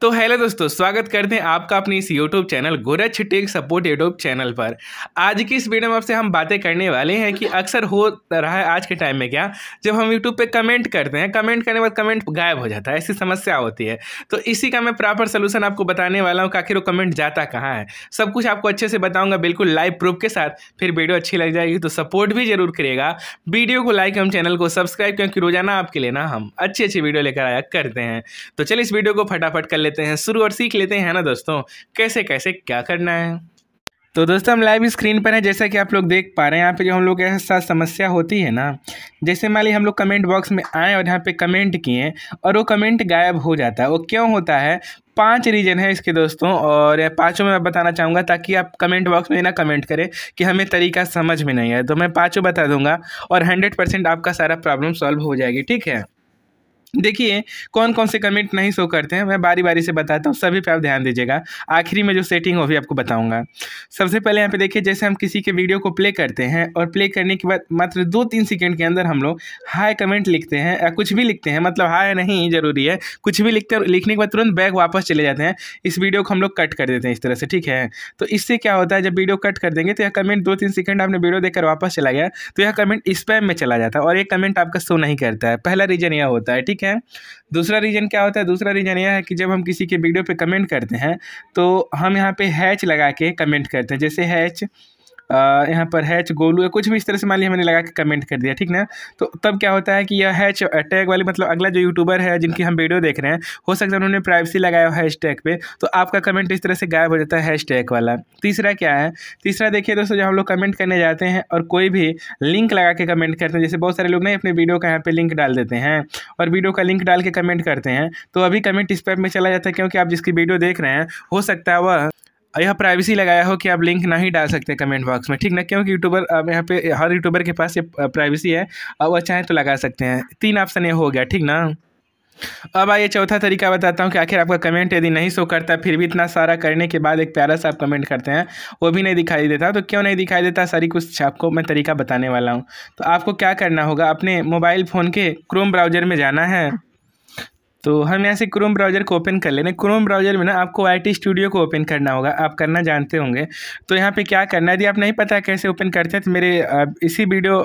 तो हेलो दोस्तों स्वागत करते हैं आपका अपने इस YouTube channel Gorach tech support YouTube channel पर आज की इस वीडियो में आपसे हम बातें करने वाले हैं कि अक्सर हो रहा है आज के टाइम में क्या जब हम यूट्यूब पे कमेंट करते हैं कमेंट करने के बाद कमेंट गायब हो जाता है ऐसी समस्या होती है तो इसी का मैं प्रॉपर सोल्यूशन आपको बताने वाला हूँ आखिर वो कमेंट जाता कहाँ है सब कुछ आपको अच्छे से बताऊँगा बिल्कुल लाइव प्रूफ के साथ फिर वीडियो अच्छी लग जाएगी तो सपोर्ट भी जरूर करिएगा वीडियो को लाइक एवं चैनल को सब्सक्राइब क्योंकि रोजाना आपके लिए ना हम अच्छी अच्छी वीडियो लेकर आया करते हैं तो चलिए इस वीडियो को फटाफट कर लेते हैं शुरू और सीख लेते हैं ना दोस्तों कैसे कैसे क्या करना है तो दोस्तों हम लाइव स्क्रीन पर हैं जैसा कि आप लोग देख पा रहे हैं यहाँ पे जो हम लोग के साथ समस्या होती है ना जैसे मान ली हम लोग कमेंट बॉक्स में आए और यहाँ पे कमेंट किए और वो कमेंट गायब हो जाता है वो क्यों होता है पांच रीजन है इसके दोस्तों और पांचों में मैं बताना चाहूँगा ताकि आप कमेंट बॉक्स में ना कमेंट करें कि हमें तरीका समझ में नहीं आया तो मैं पाँचों बता दूंगा और हंड्रेड आपका सारा प्रॉब्लम सॉल्व हो जाएगी ठीक है देखिए कौन कौन से कमेंट नहीं शो करते हैं मैं बारी बारी से बताता हूँ सभी पे आप ध्यान दीजिएगा आखिरी में जो सेटिंग हो भी आपको बताऊंगा सबसे पहले यहाँ पे देखिए जैसे हम किसी के वीडियो को प्ले करते हैं और प्ले करने के बाद मात्र दो तीन सेकेंड के अंदर हम लोग हाय कमेंट लिखते हैं या कुछ भी लिखते हैं मतलब हाय नहीं ज़रूरी है कुछ भी लिखते लिखने के बाद तुरंत बैग वापस चले जाते हैं इस वीडियो को हम लोग कट कर देते हैं इस तरह से ठीक है तो इससे क्या होता है जब वीडियो कट कर देंगे तो यह कमेंट दो तीन सेकेंड आपने वीडियो देखकर वापस चला गया तो यह कमेंट स्पैम में चला जाता है और यह कमेंट आपका शो नहीं करता है पहला रीज़न यह होता है ठीक है है दूसरा रीज़न क्या होता है दूसरा रीज़न यह है कि जब हम किसी के वीडियो पे कमेंट करते हैं तो हम यहाँ पे हैच लगा के कमेंट करते हैं जैसे हैच यहाँ पर हैच गोलू या कुछ भी इस तरह से मान लीजिए हमने लगा के कमेंट कर दिया ठीक ना तो तब क्या होता है कि यह हैच टैग वाले मतलब अगला जो यूट्यूबर है जिनकी हम वीडियो देख रहे हैं हो सकता है उन्होंने प्राइवेसी लगाया हुआ हैश टैग पर तो आपका कमेंट इस तरह से गायब हो जाता है हैश टैग वाला तीसरा क्या है तीसरा देखिए दोस्तों जब हम लोग कमेंट करने जाते हैं और कोई भी लिंक लगा के कमेंट करते हैं जैसे बहुत सारे लोग ना अपने वीडियो का यहाँ पर लिंक डाल देते हैं और वीडियो का लिंक डाल के कमेंट करते हैं तो अभी कमेंट इस पर में चला जाता है क्योंकि आप जिसकी वीडियो देख रहे हैं हो सकता है वह यह प्राइवेसी लगाया हो कि आप लिंक नहीं डाल सकते कमेंट बॉक्स में ठीक ना क्योंकि यूट्यूबर यहाँ पे हर यूट्यूबर के पास ये प्राइवेसी है अब वह चाहें तो लगा सकते हैं तीन ऑप्शन ये हो गया ठीक ना अब आइए चौथा तरीका बताता हूँ कि आखिर आपका कमेंट यदि नहीं शो करता फिर भी इतना सारा करने के बाद एक प्यारा सा आप कमेंट करते हैं वो भी नहीं दिखाई देता तो क्यों नहीं दिखाई देता सारी कुछ आपको मैं तरीका बताने वाला हूँ तो आपको क्या करना होगा अपने मोबाइल फ़ोन के क्रोम ब्राउज़र में जाना है तो हम यहाँ से क्रोम ब्राउज़र को ओपन कर लेने क्रोम ब्राउज़र में ना आपको आई स्टूडियो को ओपन करना होगा आप करना जानते होंगे तो यहाँ पे क्या करना है यदि आप नहीं पता कैसे ओपन करते हैं तो मेरे इसी वीडियो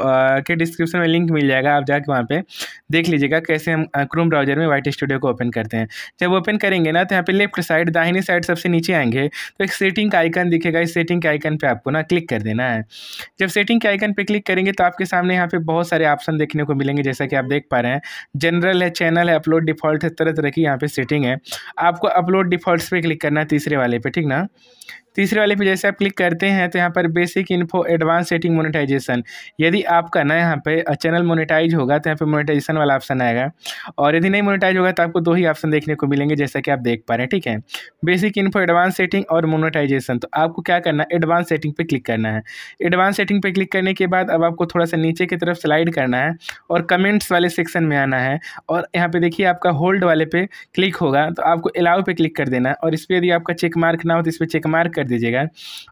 के डिस्क्रिप्शन में लिंक मिल जाएगा आप जाके वहाँ पे देख लीजिएगा कैसे हम क्रोम ब्राउज़र में टी स्टूडियो को ओपन करते हैं जब ओपन करेंगे ना तो यहाँ पर लेफ्ट साइड दाहिनी साइड सबसे नीचे आएंगे तो एक सेटिंग का आइकन दिखेगा इस सेटिंग के आइकन पर आपको ना क्लिक कर देना है जब सेटिंग के आइकन पर क्लिक करेंगे तो आपके सामने यहाँ पर बहुत सारे ऑप्शन देखने को मिलेंगे जैसा कि आप देख पा रहे हैं जनरल है चैनल है अपलोड डिफॉल्ट है तरह तरह की यहाँ पे सेटिंग है आपको अपलोड डिफ़ॉल्ट्स पे क्लिक करना है तीसरे वाले पे ठीक ना तीसरे वाले पे जैसे आप क्लिक करते हैं तो यहाँ पर basic info advance setting monetisation यदि आपका ना यहाँ पे चैनल मोनेटाइज होगा तो यहाँ पे मोनेटाइजेशन वाला ऑप्शन आएगा और यदि नहीं मोनेटाइज होगा तो आपको दो ही ऑप्शन देखने को मिलेंगे जैसा कि आप देख पा रहे हैं ठीक है बेसिक इन्फो एडवांस सेटिंग और मोनेटाइजेशन तो आपको क्या करना है एडवांस सेटिंग पर क्लिक करना है एडवांस सेटिंग पर क्लिक करने के बाद अब आपको थोड़ा सा नीचे की तरफ स्लाइड करना है और कमेंट्स वाले सेक्शन में आना है और यहाँ पर देखिए आपका होल्ड फील्ड वाले पे क्लिक होगा तो आपको अलाउ पे क्लिक कर देना और इस पर यदि आपका चेक मार्क ना हो तो इस पर चेक मार्क कर दीजिएगा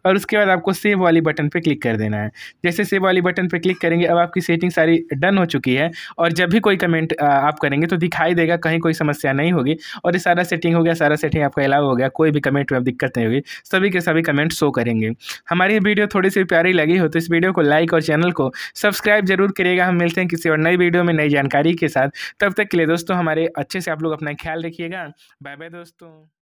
और उसके बाद आपको सेव वाली बटन पर क्लिक कर देना है जैसे सेव वाली बटन पे क्लिक करेंगे अब आपकी सेटिंग सारी डन हो चुकी है और जब भी कोई कमेंट आप करेंगे तो दिखाई देगा कहीं कोई समस्या नहीं होगी और ये सारा सेटिंग हो गया सारा सेटिंग आपका अलाउ हो गया कोई भी कमेंट में दिक्कत नहीं होगी सभी के सभी कमेंट शो करेंगे हमारी वीडियो थोड़ी सी प्यारी लगी हो तो इस वीडियो को लाइक और चैनल को सब्सक्राइब जरूर करिएगा हम मिलते हैं किसी और नई वीडियो में नई जानकारी के साथ तब तक के लिए दोस्तों हमारे अच्छे से से आप लोग अपना ख्याल रखिएगा बाय बाय दोस्तों